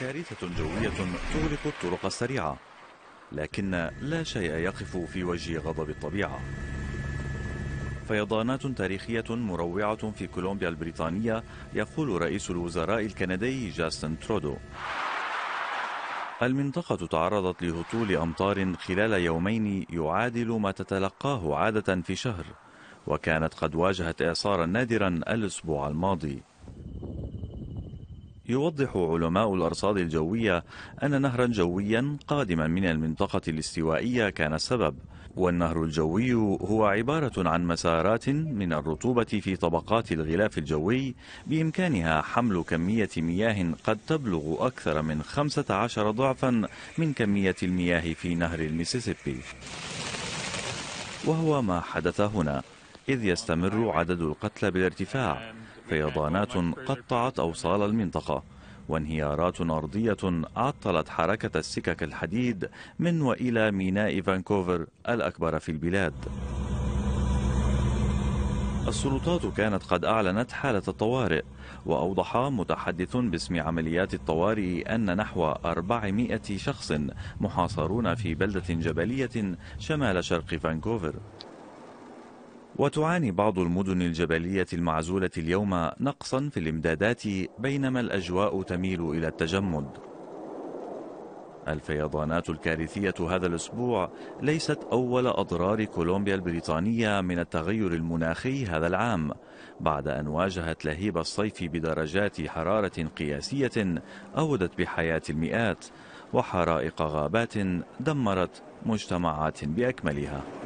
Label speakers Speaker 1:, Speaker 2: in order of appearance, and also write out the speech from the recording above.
Speaker 1: كارثة جوية تغلق الطرق السريعة لكن لا شيء يقف في وجه غضب الطبيعة فيضانات تاريخية مروعة في كولومبيا البريطانية يقول رئيس الوزراء الكندي جاستن ترودو المنطقة تعرضت لهطول أمطار خلال يومين يعادل ما تتلقاه عادة في شهر وكانت قد واجهت إعصارا نادرا الأسبوع الماضي يوضح علماء الأرصاد الجوية أن نهرا جويا قادما من المنطقة الاستوائية كان السبب والنهر الجوي هو عبارة عن مسارات من الرطوبة في طبقات الغلاف الجوي بإمكانها حمل كمية مياه قد تبلغ أكثر من 15 ضعفا من كمية المياه في نهر الميسيسيبي وهو ما حدث هنا إذ يستمر عدد القتلى بالارتفاع فيضانات قطعت أوصال المنطقة وانهيارات أرضية عطلت حركة السكك الحديد من وإلى ميناء فانكوفر الأكبر في البلاد السلطات كانت قد أعلنت حالة الطوارئ وأوضح متحدث باسم عمليات الطوارئ أن نحو 400 شخص محاصرون في بلدة جبلية شمال شرق فانكوفر وتعاني بعض المدن الجبلية المعزولة اليوم نقصا في الامدادات بينما الأجواء تميل إلى التجمد الفيضانات الكارثية هذا الأسبوع ليست أول أضرار كولومبيا البريطانية من التغير المناخي هذا العام بعد أن واجهت لهيب الصيف بدرجات حرارة قياسية أودت بحياة المئات وحرائق غابات دمرت مجتمعات بأكملها